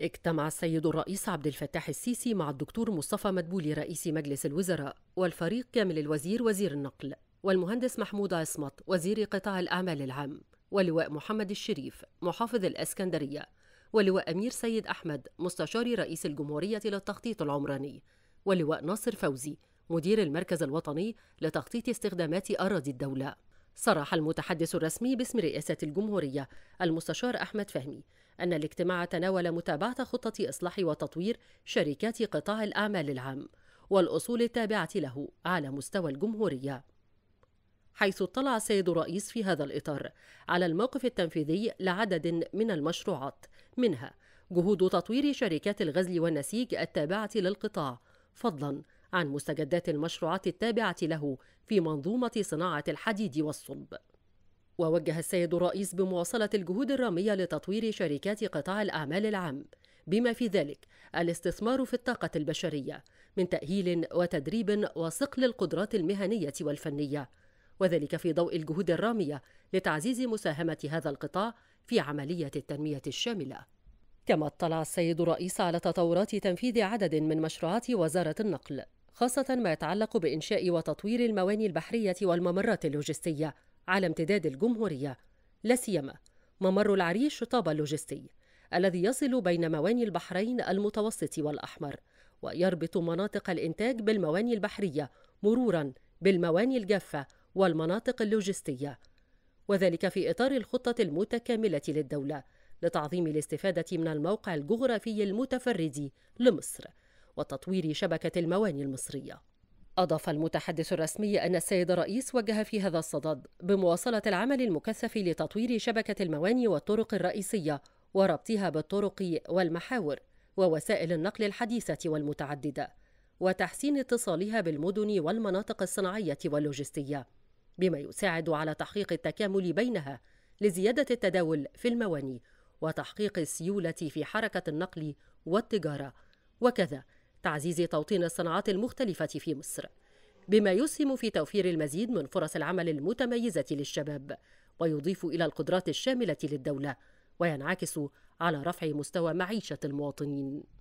اجتمع السيد الرئيس عبد الفتاح السيسي مع الدكتور مصطفى مدبولي رئيس مجلس الوزراء والفريق كامل الوزير وزير النقل والمهندس محمود عصمت وزير قطاع الأعمال العام ولواء محمد الشريف محافظ الأسكندرية ولواء أمير سيد أحمد مستشار رئيس الجمهورية للتخطيط العمراني ولواء ناصر فوزي مدير المركز الوطني لتخطيط استخدامات أراضي الدولة صرح المتحدث الرسمي باسم رئاسة الجمهورية المستشار أحمد فهمي أن الاجتماع تناول متابعة خطة إصلاح وتطوير شركات قطاع الأعمال العام والأصول التابعة له على مستوى الجمهورية حيث اطلع السيد الرئيس في هذا الإطار على الموقف التنفيذي لعدد من المشروعات منها جهود تطوير شركات الغزل والنسيج التابعة للقطاع فضلا عن مستجدات المشروعات التابعة له في منظومة صناعة الحديد والصلب ووجه السيد الرئيس بمواصلة الجهود الرامية لتطوير شركات قطاع الأعمال العام بما في ذلك الاستثمار في الطاقة البشرية من تأهيل وتدريب وصقل القدرات المهنية والفنية وذلك في ضوء الجهود الرامية لتعزيز مساهمة هذا القطاع في عملية التنمية الشاملة كما اطلع السيد الرئيس على تطورات تنفيذ عدد من مشروعات وزارة النقل خاصة ما يتعلق بإنشاء وتطوير المواني البحرية والممرات اللوجستية على امتداد الجمهورية لا سيما ممر العريش طاب اللوجستي الذي يصل بين مواني البحرين المتوسط والأحمر ويربط مناطق الإنتاج بالمواني البحرية مرورا بالمواني الجافة والمناطق اللوجستية وذلك في إطار الخطة المتكاملة للدولة لتعظيم الاستفادة من الموقع الجغرافي المتفرد لمصر وتطوير شبكة المواني المصرية أضاف المتحدث الرسمي أن السيد الرئيس وجه في هذا الصدد بمواصلة العمل المكثف لتطوير شبكة المواني والطرق الرئيسية وربطها بالطرق والمحاور ووسائل النقل الحديثة والمتعددة وتحسين اتصالها بالمدن والمناطق الصناعية واللوجستية بما يساعد على تحقيق التكامل بينها لزيادة التداول في المواني وتحقيق السيولة في حركة النقل والتجارة وكذا تعزيز توطين الصناعات المختلفة في مصر بما يسهم في توفير المزيد من فرص العمل المتميزة للشباب ويضيف إلى القدرات الشاملة للدولة وينعكس على رفع مستوى معيشة المواطنين